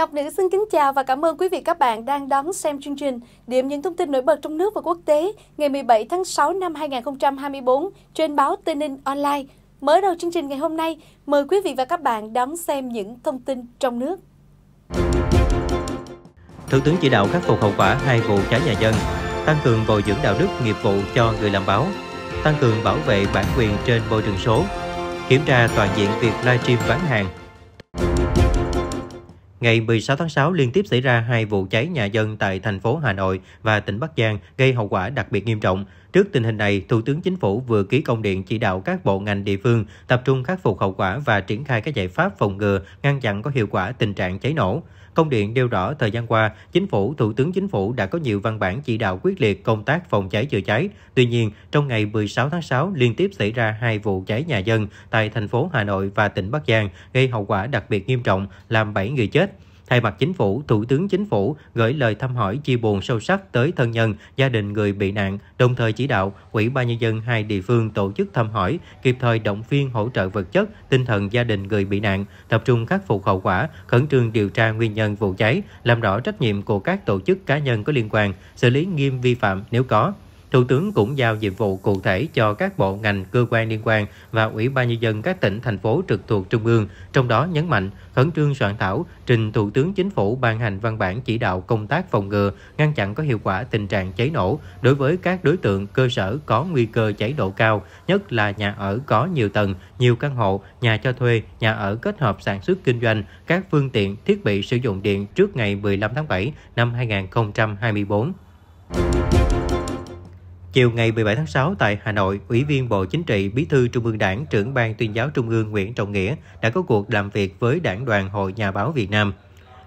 Ngọc Nữ xin kính chào và cảm ơn quý vị các bạn đang đón xem chương trình Điểm những thông tin nổi bật trong nước và quốc tế ngày 17 tháng 6 năm 2024 trên báo Tây Ninh Online. Mở đầu chương trình ngày hôm nay, mời quý vị và các bạn đón xem những thông tin trong nước. Thủ tướng chỉ đạo khắc phục hậu quả hai vụ cháy nhà dân, tăng cường bồi dưỡng đạo đức nghiệp vụ cho người làm báo, tăng cường bảo vệ bản quyền trên môi trường số, kiểm tra toàn diện việc livestream bán hàng Ngày 16 tháng 6 liên tiếp xảy ra hai vụ cháy nhà dân tại thành phố Hà Nội và tỉnh Bắc Giang gây hậu quả đặc biệt nghiêm trọng. Trước tình hình này, Thủ tướng Chính phủ vừa ký công điện chỉ đạo các bộ ngành địa phương tập trung khắc phục hậu quả và triển khai các giải pháp phòng ngừa, ngăn chặn có hiệu quả tình trạng cháy nổ. Công điện nêu rõ thời gian qua, Chính phủ, Thủ tướng Chính phủ đã có nhiều văn bản chỉ đạo quyết liệt công tác phòng cháy chữa cháy. Tuy nhiên, trong ngày 16 tháng 6 liên tiếp xảy ra hai vụ cháy nhà dân tại thành phố Hà Nội và tỉnh Bắc Giang, gây hậu quả đặc biệt nghiêm trọng, làm 7 người chết. Thay mặt chính phủ, Thủ tướng Chính phủ gửi lời thăm hỏi chia buồn sâu sắc tới thân nhân, gia đình người bị nạn, đồng thời chỉ đạo Ủy ban nhân dân hai địa phương tổ chức thăm hỏi, kịp thời động viên hỗ trợ vật chất, tinh thần gia đình người bị nạn, tập trung khắc phục hậu quả, khẩn trương điều tra nguyên nhân vụ cháy, làm rõ trách nhiệm của các tổ chức cá nhân có liên quan, xử lý nghiêm vi phạm nếu có. Thủ tướng cũng giao nhiệm vụ cụ thể cho các bộ ngành, cơ quan liên quan và Ủy ban nhân dân các tỉnh, thành phố trực thuộc Trung ương, trong đó nhấn mạnh khẩn trương soạn thảo, trình Thủ tướng Chính phủ ban hành văn bản chỉ đạo công tác phòng ngừa, ngăn chặn có hiệu quả tình trạng cháy nổ đối với các đối tượng cơ sở có nguy cơ cháy độ cao, nhất là nhà ở có nhiều tầng, nhiều căn hộ, nhà cho thuê, nhà ở kết hợp sản xuất kinh doanh, các phương tiện, thiết bị sử dụng điện trước ngày 15 tháng 7 năm 2024. Chiều ngày 17 tháng 6 tại Hà Nội, Ủy viên Bộ Chính trị, Bí thư Trung ương Đảng, trưởng ban tuyên giáo Trung ương Nguyễn Trọng Nghĩa đã có cuộc làm việc với Đảng đoàn Hội Nhà báo Việt Nam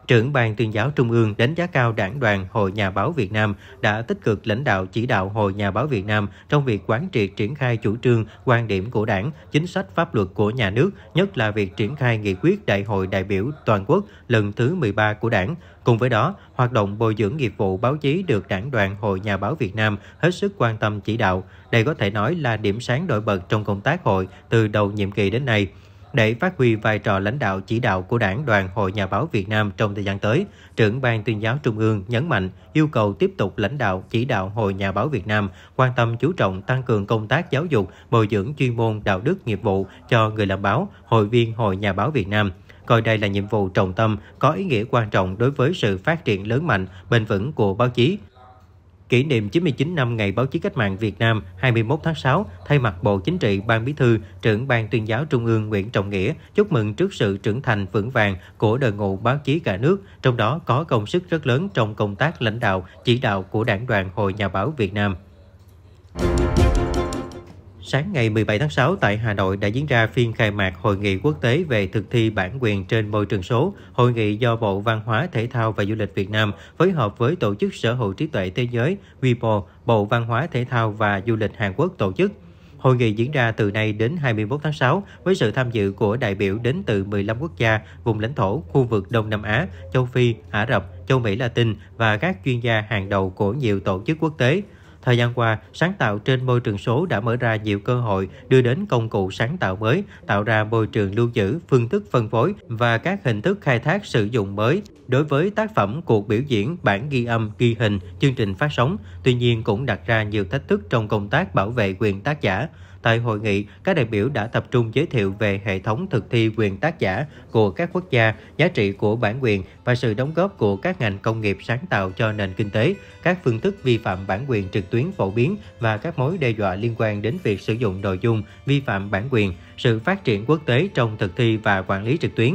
trưởng ban tuyên giáo Trung ương đánh giá cao đảng đoàn Hội Nhà báo Việt Nam đã tích cực lãnh đạo chỉ đạo Hội Nhà báo Việt Nam trong việc quán triệt triển khai chủ trương, quan điểm của đảng, chính sách pháp luật của nhà nước, nhất là việc triển khai nghị quyết Đại hội đại biểu toàn quốc lần thứ 13 của đảng. Cùng với đó, hoạt động bồi dưỡng nghiệp vụ báo chí được đảng đoàn Hội Nhà báo Việt Nam hết sức quan tâm chỉ đạo. Đây có thể nói là điểm sáng nổi bật trong công tác hội từ đầu nhiệm kỳ đến nay để phát huy vai trò lãnh đạo chỉ đạo của Đảng đoàn Hội Nhà báo Việt Nam trong thời gian tới, trưởng ban tuyên giáo Trung ương nhấn mạnh yêu cầu tiếp tục lãnh đạo chỉ đạo Hội Nhà báo Việt Nam quan tâm chú trọng tăng cường công tác giáo dục, bồi dưỡng chuyên môn đạo đức nghiệp vụ cho người làm báo, hội viên Hội Nhà báo Việt Nam coi đây là nhiệm vụ trọng tâm có ý nghĩa quan trọng đối với sự phát triển lớn mạnh, bền vững của báo chí, kỷ niệm 99 năm Ngày Báo chí Cách mạng Việt Nam 21 tháng 6, thay mặt Bộ Chính trị, Ban Bí thư, trưởng Ban tuyên giáo Trung ương Nguyễn Trọng Nghĩa chúc mừng trước sự trưởng thành vững vàng của đội ngũ báo chí cả nước, trong đó có công sức rất lớn trong công tác lãnh đạo, chỉ đạo của Đảng đoàn Hội Nhà báo Việt Nam. Sáng ngày 17 tháng 6 tại Hà Nội đã diễn ra phiên khai mạc Hội nghị quốc tế về thực thi bản quyền trên môi trường số. Hội nghị do Bộ Văn hóa, Thể thao và Du lịch Việt Nam phối hợp với Tổ chức Sở hữu trí tuệ thế giới WIPO, Bộ Văn hóa, Thể thao và Du lịch Hàn Quốc tổ chức. Hội nghị diễn ra từ nay đến 21 tháng 6 với sự tham dự của đại biểu đến từ 15 quốc gia, vùng lãnh thổ, khu vực Đông Nam Á, châu Phi, Ả Rập, châu Mỹ Latin và các chuyên gia hàng đầu của nhiều tổ chức quốc tế. Thời gian qua, sáng tạo trên môi trường số đã mở ra nhiều cơ hội đưa đến công cụ sáng tạo mới, tạo ra môi trường lưu giữ, phương thức phân phối và các hình thức khai thác sử dụng mới đối với tác phẩm, cuộc biểu diễn, bản ghi âm, ghi hình, chương trình phát sóng. Tuy nhiên cũng đặt ra nhiều thách thức trong công tác bảo vệ quyền tác giả. Tại hội nghị, các đại biểu đã tập trung giới thiệu về hệ thống thực thi quyền tác giả của các quốc gia, giá trị của bản quyền và sự đóng góp của các ngành công nghiệp sáng tạo cho nền kinh tế, các phương thức vi phạm bản quyền trực tuyến phổ biến và các mối đe dọa liên quan đến việc sử dụng nội dung vi phạm bản quyền, sự phát triển quốc tế trong thực thi và quản lý trực tuyến.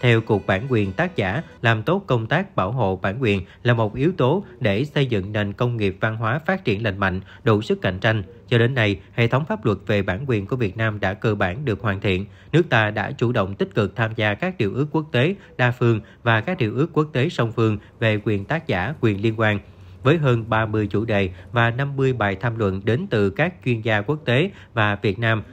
Theo Cục Bản quyền tác giả, làm tốt công tác bảo hộ bản quyền là một yếu tố để xây dựng nền công nghiệp văn hóa phát triển lành mạnh, đủ sức cạnh tranh. Cho đến nay, hệ thống pháp luật về bản quyền của Việt Nam đã cơ bản được hoàn thiện. Nước ta đã chủ động tích cực tham gia các điều ước quốc tế đa phương và các điều ước quốc tế song phương về quyền tác giả, quyền liên quan với hơn 30 chủ đề và 50 bài tham luận đến từ các chuyên gia quốc tế và Việt Nam –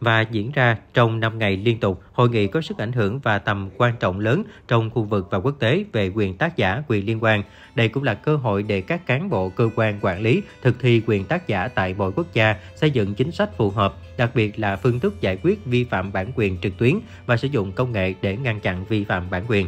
và diễn ra trong 5 ngày liên tục, hội nghị có sức ảnh hưởng và tầm quan trọng lớn trong khu vực và quốc tế về quyền tác giả, quyền liên quan. Đây cũng là cơ hội để các cán bộ cơ quan quản lý thực thi quyền tác giả tại mọi quốc gia, xây dựng chính sách phù hợp, đặc biệt là phương thức giải quyết vi phạm bản quyền trực tuyến và sử dụng công nghệ để ngăn chặn vi phạm bản quyền.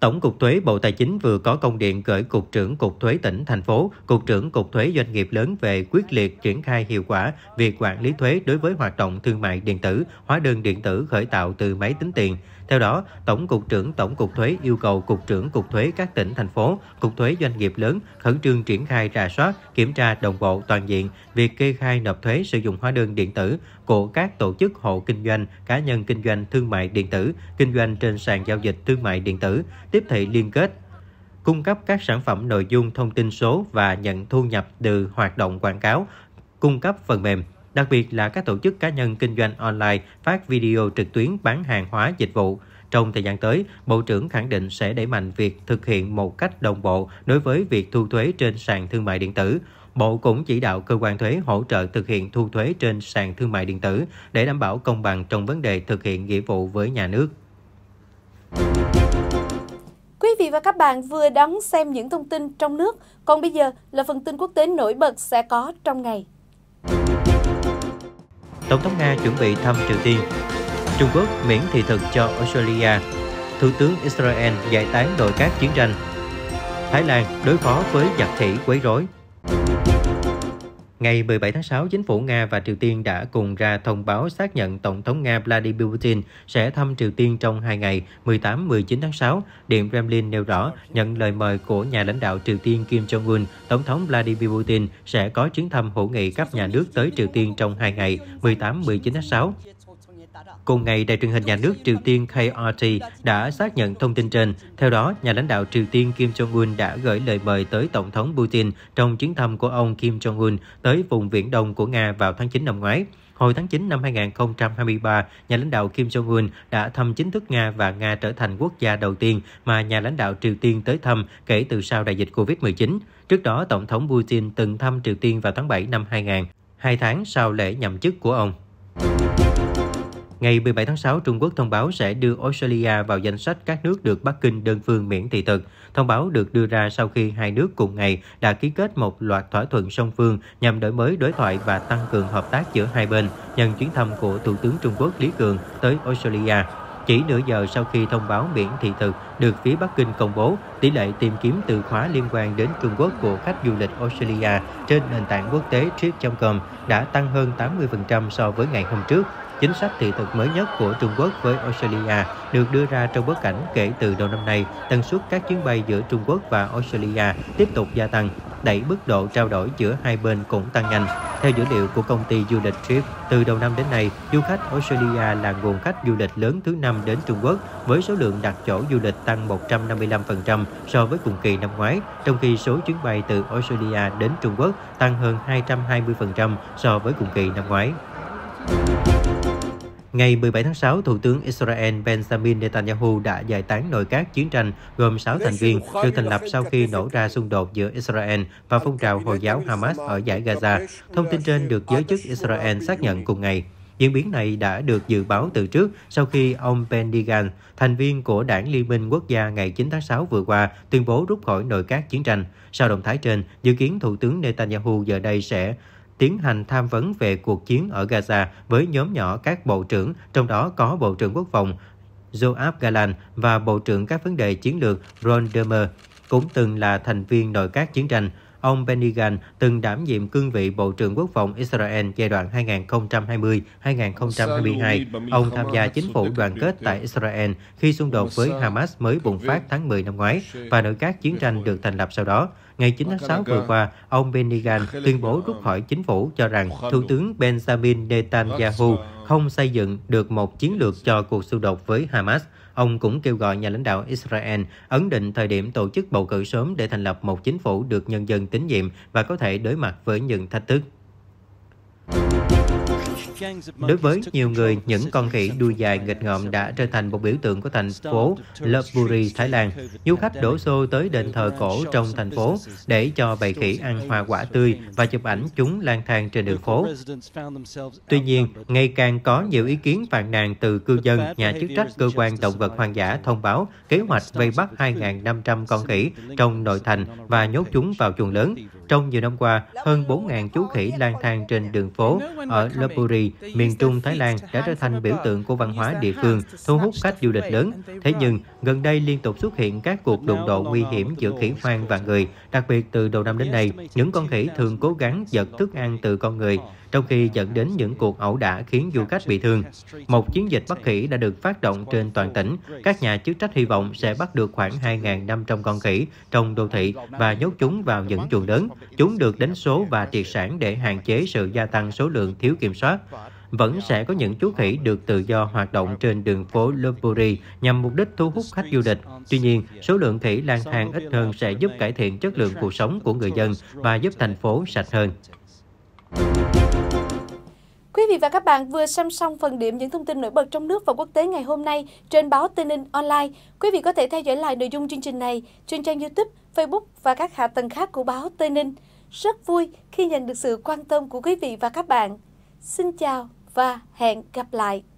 Tổng cục thuế Bộ Tài chính vừa có công điện gửi Cục trưởng Cục thuế tỉnh, thành phố, Cục trưởng Cục thuế doanh nghiệp lớn về quyết liệt triển khai hiệu quả việc quản lý thuế đối với hoạt động thương mại điện tử, hóa đơn điện tử khởi tạo từ máy tính tiền. Theo đó, Tổng cục trưởng Tổng cục thuế yêu cầu Cục trưởng Cục thuế các tỉnh, thành phố, Cục thuế doanh nghiệp lớn khẩn trương triển khai rà soát, kiểm tra đồng bộ toàn diện việc kê khai nộp thuế sử dụng hóa đơn điện tử, của các tổ chức hộ kinh doanh, cá nhân kinh doanh thương mại điện tử, kinh doanh trên sàn giao dịch thương mại điện tử, tiếp thị liên kết, cung cấp các sản phẩm nội dung thông tin số và nhận thu nhập từ hoạt động quảng cáo, cung cấp phần mềm, đặc biệt là các tổ chức cá nhân kinh doanh online phát video trực tuyến bán hàng hóa dịch vụ trong thời gian tới, Bộ trưởng khẳng định sẽ đẩy mạnh việc thực hiện một cách đồng bộ đối với việc thu thuế trên sàn thương mại điện tử. Bộ cũng chỉ đạo cơ quan thuế hỗ trợ thực hiện thu thuế trên sàn thương mại điện tử để đảm bảo công bằng trong vấn đề thực hiện nghĩa vụ với nhà nước. Quý vị và các bạn vừa đón xem những thông tin trong nước, còn bây giờ là phần tin quốc tế nổi bật sẽ có trong ngày. Tổng thống Nga chuẩn bị thăm Triều Tiên Trung Quốc miễn thị thực cho Australia. Thủ tướng Israel giải tán đội các chiến tranh. Thái Lan đối phó với giặc thị quấy rối. Ngày 17 tháng 6, chính phủ Nga và Triều Tiên đã cùng ra thông báo xác nhận Tổng thống Nga Vladimir Putin sẽ thăm Triều Tiên trong hai ngày 18-19 tháng 6. Điện Kremlin nêu rõ, nhận lời mời của nhà lãnh đạo Triều Tiên Kim Jong-un, Tổng thống Vladimir Putin sẽ có chuyến thăm hữu nghị cấp nhà nước tới Triều Tiên trong hai ngày 18-19 tháng 6. Cùng ngày, đài truyền hình nhà nước Triều Tiên KRT đã xác nhận thông tin trên. Theo đó, nhà lãnh đạo Triều Tiên Kim Jong-un đã gửi lời mời tới Tổng thống Putin trong chuyến thăm của ông Kim Jong-un tới vùng Viễn Đông của Nga vào tháng 9 năm ngoái. Hồi tháng 9 năm 2023, nhà lãnh đạo Kim Jong-un đã thăm chính thức Nga và Nga trở thành quốc gia đầu tiên mà nhà lãnh đạo Triều Tiên tới thăm kể từ sau đại dịch COVID-19. Trước đó, Tổng thống Putin từng thăm Triều Tiên vào tháng 7 năm 2000, hai tháng sau lễ nhậm chức của ông. Ngày 17 tháng 6, Trung Quốc thông báo sẽ đưa Australia vào danh sách các nước được Bắc Kinh đơn phương miễn thị thực. Thông báo được đưa ra sau khi hai nước cùng ngày đã ký kết một loạt thỏa thuận song phương nhằm đổi mới đối thoại và tăng cường hợp tác giữa hai bên nhân chuyến thăm của Thủ tướng Trung Quốc Lý Cường tới Australia. Chỉ nửa giờ sau khi thông báo miễn thị thực được phía Bắc Kinh công bố, tỷ lệ tìm kiếm từ khóa liên quan đến Trung Quốc của khách du lịch Australia trên nền tảng quốc tế Trip.com đã tăng hơn 80% so với ngày hôm trước Chính sách thị thực mới nhất của Trung Quốc với Australia được đưa ra trong bối cảnh kể từ đầu năm nay, tần suất các chuyến bay giữa Trung Quốc và Australia tiếp tục gia tăng, đẩy mức độ trao đổi giữa hai bên cũng tăng nhanh. Theo dữ liệu của công ty du lịch Trip, từ đầu năm đến nay, du khách Australia là nguồn khách du lịch lớn thứ năm đến Trung Quốc với số lượng đặt chỗ du lịch tăng 155% so với cùng kỳ năm ngoái, trong khi số chuyến bay từ Australia đến Trung Quốc tăng hơn 220% so với cùng kỳ năm ngoái. Ngày 17 tháng 6, Thủ tướng Israel Benjamin Netanyahu đã giải tán nội các chiến tranh gồm 6 thành viên được thành lập sau khi nổ ra xung đột giữa Israel và phong trào Hồi giáo Hamas ở giải Gaza. Thông tin trên được giới chức Israel xác nhận cùng ngày. Diễn biến này đã được dự báo từ trước sau khi ông Benny thành viên của đảng Liên minh Quốc gia ngày 9 tháng 6 vừa qua, tuyên bố rút khỏi nội các chiến tranh. Sau động thái trên, dự kiến Thủ tướng Netanyahu giờ đây sẽ tiến hành tham vấn về cuộc chiến ở Gaza với nhóm nhỏ các bộ trưởng, trong đó có Bộ trưởng Quốc phòng Joab Galan và Bộ trưởng các vấn đề chiến lược Ron Dermer, cũng từng là thành viên nội các chiến tranh ông Benny Gantz từng đảm nhiệm cương vị Bộ trưởng Quốc phòng Israel giai đoạn 2020-2022. Ông tham gia chính phủ đoàn kết tại Israel khi xung đột với Hamas mới bùng phát tháng 10 năm ngoái và nội các chiến tranh được thành lập sau đó. Ngày 9 tháng 6 vừa qua, ông Benny Gantz tuyên bố rút khỏi chính phủ cho rằng Thủ tướng Benjamin Netanyahu không xây dựng được một chiến lược cho cuộc xung đột với Hamas. Ông cũng kêu gọi nhà lãnh đạo Israel ấn định thời điểm tổ chức bầu cử sớm để thành lập một chính phủ được nhân dân tín nhiệm và có thể đối mặt với những thách thức. Đối với nhiều người, những con khỉ đuôi dài nghịch ngợm đã trở thành một biểu tượng của thành phố Lopburi, Thái Lan. Du khách đổ xô tới đền thờ cổ trong thành phố để cho bầy khỉ ăn hoa quả tươi và chụp ảnh chúng lang thang trên đường phố. Tuy nhiên, ngày càng có nhiều ý kiến phàn nàn từ cư dân, nhà chức trách cơ quan động vật hoang dã thông báo kế hoạch vây bắt 2.500 con khỉ trong nội thành và nhốt chúng vào chuồng lớn. Trong nhiều năm qua, hơn 4.000 chú khỉ lang thang trên đường phố ở Lopburi Seri, miền Trung Thái Lan đã trở thành biểu tượng của văn hóa địa phương, thu hút khách du lịch lớn. Thế nhưng, Gần đây liên tục xuất hiện các cuộc đụng độ nguy hiểm giữa khỉ hoang và người, đặc biệt từ đầu năm đến nay, những con khỉ thường cố gắng giật thức ăn từ con người, trong khi dẫn đến những cuộc ẩu đả khiến du khách bị thương. Một chiến dịch bắt khỉ đã được phát động trên toàn tỉnh. Các nhà chức trách hy vọng sẽ bắt được khoảng 2.500 con khỉ trong đô thị và nhốt chúng vào những chuồng lớn. Chúng được đánh số và triệt sản để hạn chế sự gia tăng số lượng thiếu kiểm soát vẫn sẽ có những chú khỉ được tự do hoạt động trên đường phố Lopburi nhằm mục đích thu hút khách du lịch. Tuy nhiên, số lượng khỉ lang thang ít hơn sẽ giúp cải thiện chất lượng cuộc sống của người dân và giúp thành phố sạch hơn. Quý vị và các bạn vừa xem xong phần điểm những thông tin nổi bật trong nước và quốc tế ngày hôm nay trên báo Tây Ninh Online. Quý vị có thể theo dõi lại nội dung chương trình này trên trang YouTube, Facebook và các hạ tầng khác của báo Tây Ninh. Rất vui khi nhận được sự quan tâm của quý vị và các bạn. Xin chào! và hẹn gặp lại!